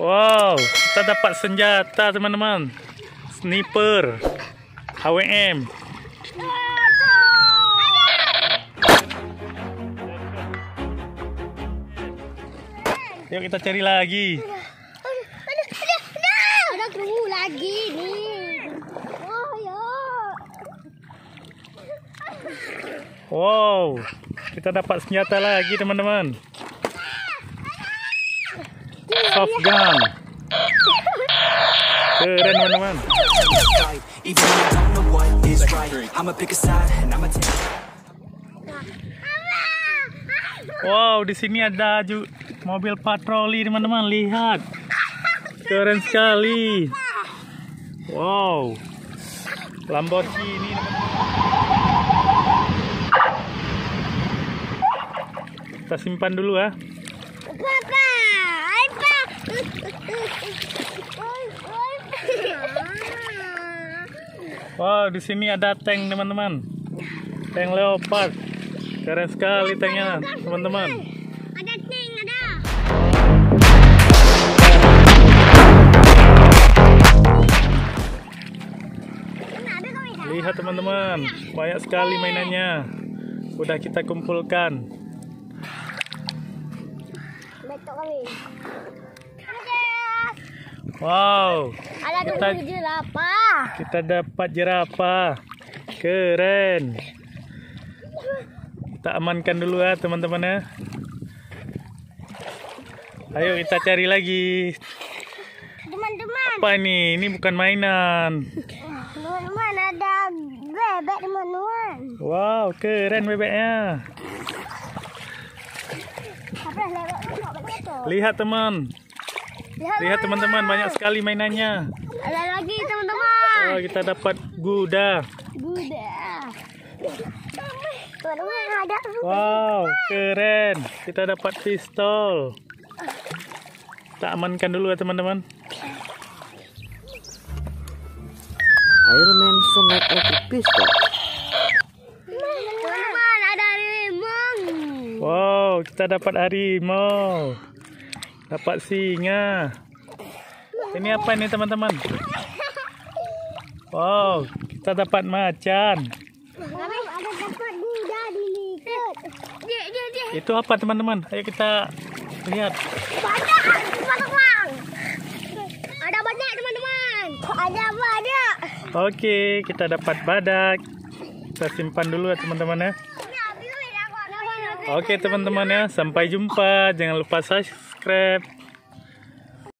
Wow, kita dapat senjata teman-teman. Sniper HWM. Yuk kita cari lagi. Ada, ada, ada, ada, ada, Wow, kita dapat senjata lagi teman-teman. Soft gun. Keren teman-teman. Wow, di sini ada mobil patroli teman-teman. Lihat, keren sekali. Wow, Lamborghini teman-teman. kita simpan dulu ya. Papa, apa? Wow, di sini ada tank teman-teman. Tank leopard. Keren sekali tanknya, teman-teman. Ya? Lihat teman-teman, banyak sekali mainannya. Udah kita kumpulkan kami. Wow. Ada kita, jerapah. Kita dapat jerapah. Keren. Kita amankan dulu ya teman-teman ya. Ayo kita cari lagi. Teman-teman. Apa ini? Ini bukan mainan. Teman-teman ada bebek teman-teman. Wow, keren bebeknya. Lihat teman. Lihat teman-teman banyak sekali mainannya. Ada lagi teman-teman. Oh, kita dapat guda. Guda. Wow, keren. Kita dapat pistol. Kita amankan dulu ya teman-teman. Airman Sungai Pistol. Wow, kita dapat harimau. Dapat singa. Ini apa ini teman-teman? Wow, kita dapat macan. Itu apa teman-teman? Ayo kita lihat. Banyak, teman Ada banyak teman-teman. Ada banyak. Oke, kita dapat badak. Kita simpan dulu ya teman-teman ya. Oke teman-teman ya, sampai jumpa. Jangan lupa subscribe.